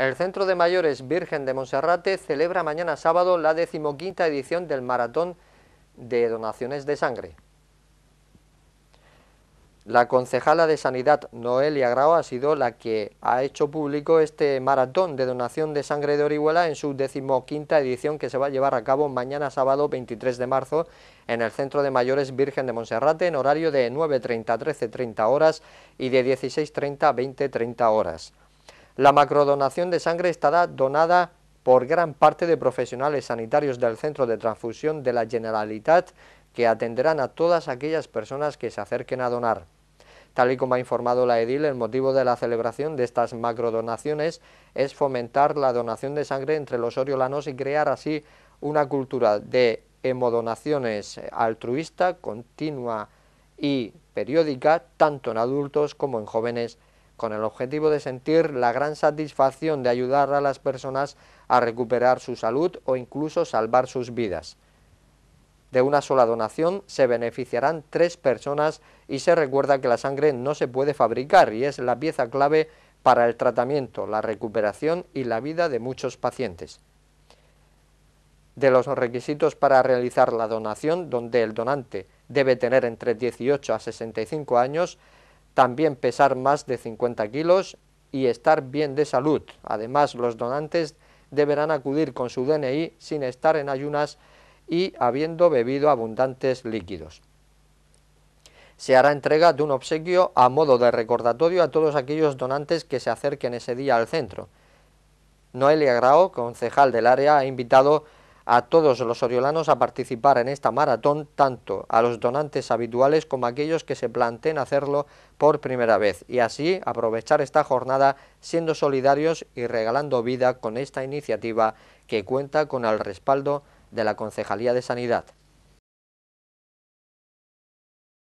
El Centro de Mayores Virgen de Monserrate celebra mañana sábado la decimoquinta edición del Maratón de Donaciones de Sangre. La concejala de Sanidad, Noelia Grau, ha sido la que ha hecho público este maratón de donación de sangre de Orihuela en su decimoquinta edición que se va a llevar a cabo mañana sábado 23 de marzo en el Centro de Mayores Virgen de Monserrate en horario de 9.30 a 13.30 horas y de 16.30 a 20.30 horas. La macrodonación de sangre estará donada por gran parte de profesionales sanitarios del Centro de Transfusión de la Generalitat que atenderán a todas aquellas personas que se acerquen a donar. Tal y como ha informado la edil, el motivo de la celebración de estas macrodonaciones es fomentar la donación de sangre entre los oriolanos y crear así una cultura de hemodonaciones altruista, continua y periódica, tanto en adultos como en jóvenes con el objetivo de sentir la gran satisfacción de ayudar a las personas a recuperar su salud o incluso salvar sus vidas. De una sola donación se beneficiarán tres personas y se recuerda que la sangre no se puede fabricar y es la pieza clave para el tratamiento, la recuperación y la vida de muchos pacientes. De los requisitos para realizar la donación, donde el donante debe tener entre 18 a 65 años, también pesar más de 50 kilos y estar bien de salud. Además, los donantes deberán acudir con su DNI sin estar en ayunas y habiendo bebido abundantes líquidos. Se hará entrega de un obsequio a modo de recordatorio a todos aquellos donantes que se acerquen ese día al centro. Noelia Grao, concejal del área, ha invitado a todos los oriolanos a participar en esta maratón, tanto a los donantes habituales como a aquellos que se planteen hacerlo por primera vez, y así aprovechar esta jornada siendo solidarios y regalando vida con esta iniciativa que cuenta con el respaldo de la Concejalía de Sanidad.